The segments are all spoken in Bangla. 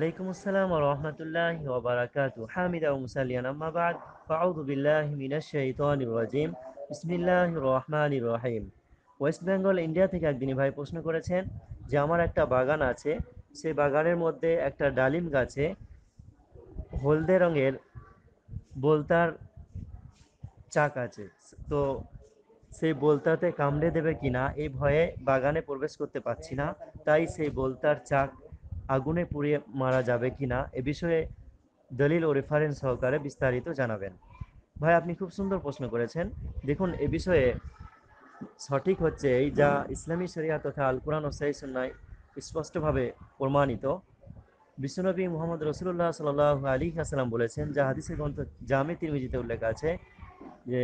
ওয়ালাইকুম আসসালাম রহমতুল্লাহ ওবরাকাত হামিদা মুসালিয়ান আম্মাবাদ ফাউদুবিল্লাহ মিনাশাইতানির রাজিম বিসমিল্লাহ রহমান রহিম ওয়েস্ট বেঙ্গল ইন্ডিয়া থেকে একদিনই ভাই প্রশ্ন করেছেন যে আমার একটা বাগান আছে সেই বাগানের মধ্যে একটা ডালিম গাছে হলদে রঙের বলতার চাক আছে তো সেই বলতাতে কামড়ে দেবে কিনা এই ভয়ে বাগানে প্রবেশ করতে পারছি না তাই সেই বলতার চাক আগুনে পুড়িয়ে মারা যাবে কি না এ বিষয়ে দলিল ও রেফারেন্স সহকারে বিস্তারিত জানাবেন ভাই আপনি খুব সুন্দর প্রশ্ন করেছেন দেখুন এ বিষয়ে সঠিক হচ্ছে এই যা ইসলামী শরিয়া তথা আল কোরআন ও সাইসুন্নায় স্পষ্টভাবে প্রমাণিত বিশ্বনবী মোহাম্মদ রসুল্লাহ সাল আলী আসসালাম বলেছেন যা হাদিসের গ্রন্থ জামে তিরমিজিতে উল্লেখ আছে যে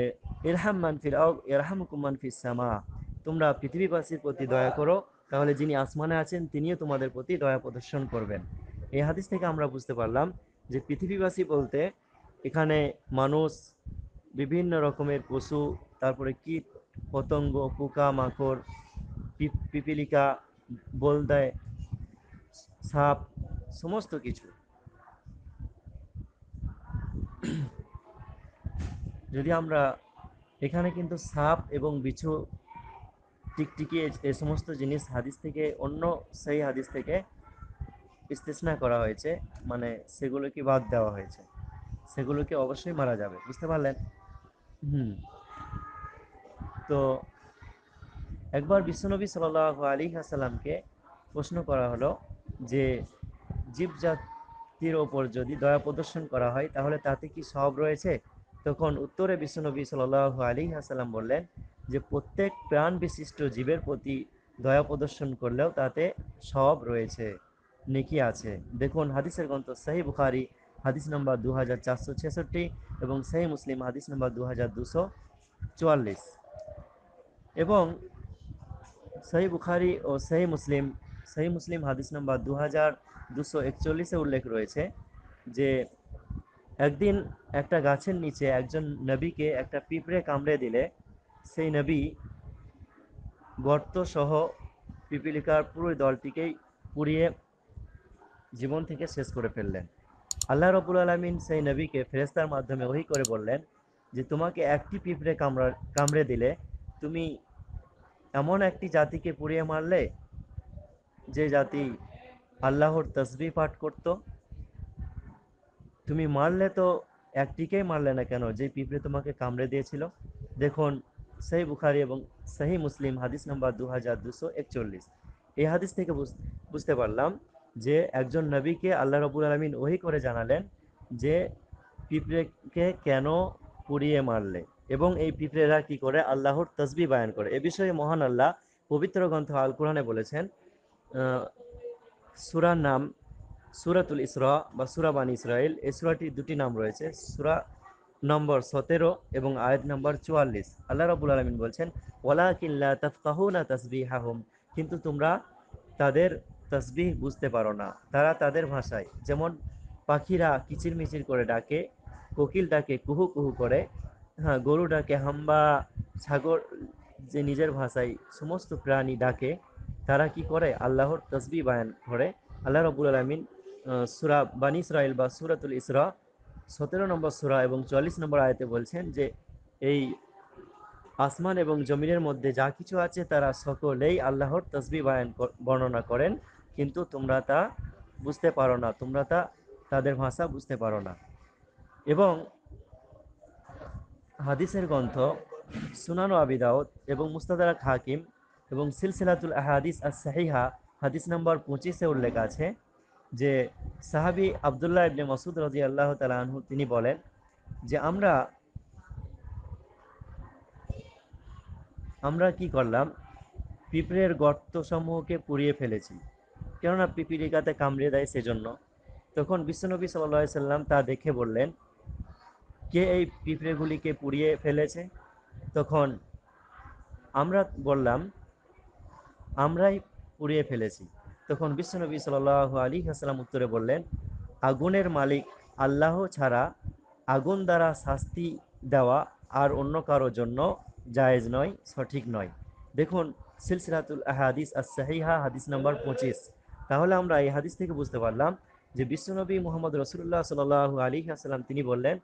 ইরহাম মানফির আউ ইরহাম কুমান সামা তোমরা পৃথিবীবাসীর প্রতি দয়া করো তাহলে যিনি আসমানে আছেন তিনিও তোমাদের প্রতি দয়া প্রদর্শন করবেন এই হাদিস থেকে আমরা বুঝতে পারলাম যে পৃথিবীবাসী বলতে এখানে মানুষ বিভিন্ন রকমের পশু তারপরে কীট পতঙ্গ পোকা মাকড় পিপিলিকা বলদায় সাপ সমস্ত কিছু যদি আমরা এখানে কিন্তু সাপ এবং বিছু টিকটিকি এ সমস্ত জিনিস হাদিস থেকে অন্য সেই হাদিস থেকে বিশ্লেষণা করা হয়েছে মানে সেগুলোকে বাদ দেওয়া হয়েছে সেগুলোকে অবশ্যই মারা যাবে বুঝতে পারলেন হুম তো একবার বিশ্বনবী সাল আলী আসালামকে প্রশ্ন করা হলো যে জীবজাতির ওপর যদি দয়া প্রদর্শন করা হয় তাহলে তাতে কি সব রয়েছে তখন উত্তরে বিশ্বনবী সাল আলী আসালাম বললেন যে প্রত্যেক প্রাণ বিশিষ্ট জীবের প্রতি দয়া প্রদর্শন করলেও তাতে সব রয়েছে নেকি আছে দেখুন হাদিসের গ্রন্থ সাহি বুখারি হাদিস নম্বর দু হাজার চারশো ছেষট্টি এবং সাহি মুসলিম হাদিস নম্বর দু হাজার দুশো চুয়াল্লিশ এবং সাহি বুখারি ও সাহি মুসলিম সাহি মুসলিম হাদিস নম্বর দু হাজার দুশো একচল্লিশে উল্লেখ রয়েছে যে একদিন একটা গাছের নিচে একজন নবীকে একটা পিঁপড়ে কামড়ে দিলে সেই নবী গর্তসহ পিপিলিকার পুরো দলটিকেই পুড়িয়ে জীবন থেকে শেষ করে ফেললেন আল্লাহ রবুল আলমিন সেই নবীকে ফেরেস্তার মাধ্যমে ওহি করে বললেন যে তোমাকে একটি পিঁপড়ে কামড়া কামড়ে দিলে তুমি এমন একটি জাতিকে পুড়িয়ে মারলে যে জাতি আল্লাহর তসবি পাঠ করত তুমি মারলে তো একটিকেই মারলে না কেন যে পিঁপড়ে তোমাকে কামড়ে দিয়েছিল দেখুন সেই বুখারি এবং সেই মুসলিম হাদিস নম্বর দু হাজার দুশো একচল্লিশ এই হাদিস থেকে বুঝতে পারলাম যে একজন নবীকে আল্লাহ রবুল আলমিন ওহি করে জানালেন যে পিঁপড়েকে কেন পুড়িয়ে মারলে এবং এই পিঁপড়েরা কি করে আল্লাহর তসবি বায়ান করে এ বিষয়ে মহান আল্লাহ পবিত্র গ্রন্থ আল কোরআনে বলেছেন সুরার নাম সুরাতুল ইসরা বা সুরাবান ইসরায়েল এই সুরাটির দুটি নাম রয়েছে সুরা নম্বর সতেরো এবং আয়াত নম্বর চুয়াল্লিশ আল্লাহ রাবুল আলমিন বলছেন ওলা কিল্লা তফকাহুনা তসবি হাহুম কিন্তু তোমরা তাদের তসবিহ বুঝতে পারো না তারা তাদের ভাষায় যেমন পাখিরা কিচিরমিচির করে ডাকে কোকিল ডাকে কুহু কুহু করে হ্যাঁ গরু ডাকে হাম্বা ছাগল যে নিজের ভাষায় সমস্ত প্রাণী ডাকে তারা কি করে আল্লাহর তসবি বায়ান করে আল্লাহ রবুল আলমিন সুরা বানিস বা সুরাতুল ইসরা সতেরো নম্বর সুরা এবং চল্লিশ নম্বর আয়তে বলছেন যে এই আসমান এবং জমিনের মধ্যে যা কিছু আছে তারা সকলেই আল্লাহর তসবি বায়ন বর্ণনা করেন কিন্তু তোমরা তা বুঝতে পারো না তোমরা তা তাদের ভাষা বুঝতে পারো না এবং হাদিসের গ্রন্থ সুনানো আবিদাউদ এবং মুস্তাদারাক হাকিম এবং সিলসিলাতুল আহাদিস আর হাদিস নম্বর পঁচিশে উল্লেখ আছে যে সাহাবি আবদুল্লাহ ইবনে মাসুদ রাজি আল্লাহ তালাহু তিনি বলেন যে আমরা আমরা কি করলাম পিঁপড়ের গর্ত সমূহকে পুড়িয়ে ফেলেছি কেননা পিপিলিকাতে কামড়ে দেয় সেজন্য তখন বিশ্বনবী সাল্লা সাল্লাম তা দেখে বললেন কে এই পিঁপড়েগুলিকে পুড়িয়ে ফেলেছে তখন আমরা বললাম আমরাই পুড়িয়ে ফেলেছি তখন বিশ্বনবী সাল আলী হাসালাম উত্তরে বললেন আগুনের মালিক আল্লাহ ছাড়া আগুন দ্বারা শাস্তি দেওয়া আর অন্য কারোর জন্য জায়েজ নয় সঠিক নয় দেখুন সিলসিলাতুল হাদিস আসাহিহা হাদিস নাম্বার পঁচিশ তাহলে আমরা এই হাদিস থেকে বুঝতে পারলাম যে বিশ্বনবী মোহাম্মদ রসুল্লাহ সাল আলী হাসালাম তিনি বললেন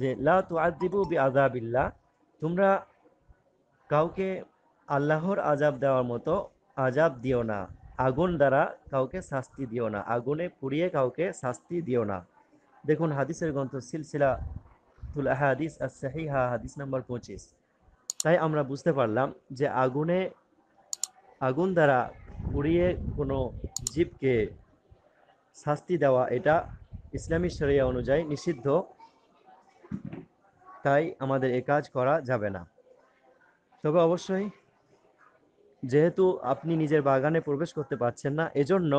যে লাদিবু আদিবু বি আজাবিল্লা তোমরা কাউকে আল্লাহর আজাব দেওয়ার মতো আজাব দিও না আগুন দ্বারা কাউকে শাস্তি দিও না আগুনে পুড়িয়ে কাউকে শাস্তি দিও না দেখুন হাদিসের গ্রন্থ সিলসিলা তুল হাদিস আর হা হাদিস নাম্বার পঁচিশ তাই আমরা বুঝতে পারলাম যে আগুনে আগুন দ্বারা পুড়িয়ে কোনো জীবকে শাস্তি দেওয়া এটা ইসলামী শরিয়া অনুযায়ী নিষিদ্ধ তাই আমাদের এ কাজ করা যাবে না তবে অবশ্যই যেহেতু আপনি নিজের বাগানে প্রবেশ করতে পারছেন না এজন্য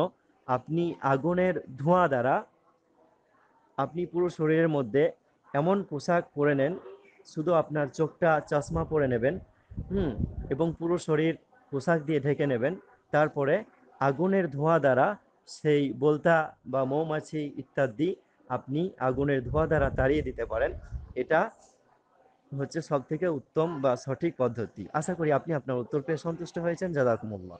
আপনি আগুনের ধোঁয়া দ্বারা আপনি পুরো শরীরের মধ্যে এমন পোশাক পরে নেন শুধু আপনার চোখটা চশমা পরে নেবেন হুম এবং পুরো শরীর পোশাক দিয়ে ঢেকে নেবেন তারপরে আগুনের ধোঁয়া দ্বারা সেই বলতা বা মৌমাছি ইত্যাদি আপনি আগুনের ধোঁয়া দ্বারা তাড়িয়ে দিতে পারেন এটা হচ্ছে সব থেকে উত্তম বা সঠিক পদ্ধতি আশা করি আপনি আপনার উত্তর পেয়ে সন্তুষ্ট হয়েছেন জাদাকুমুল্লাহ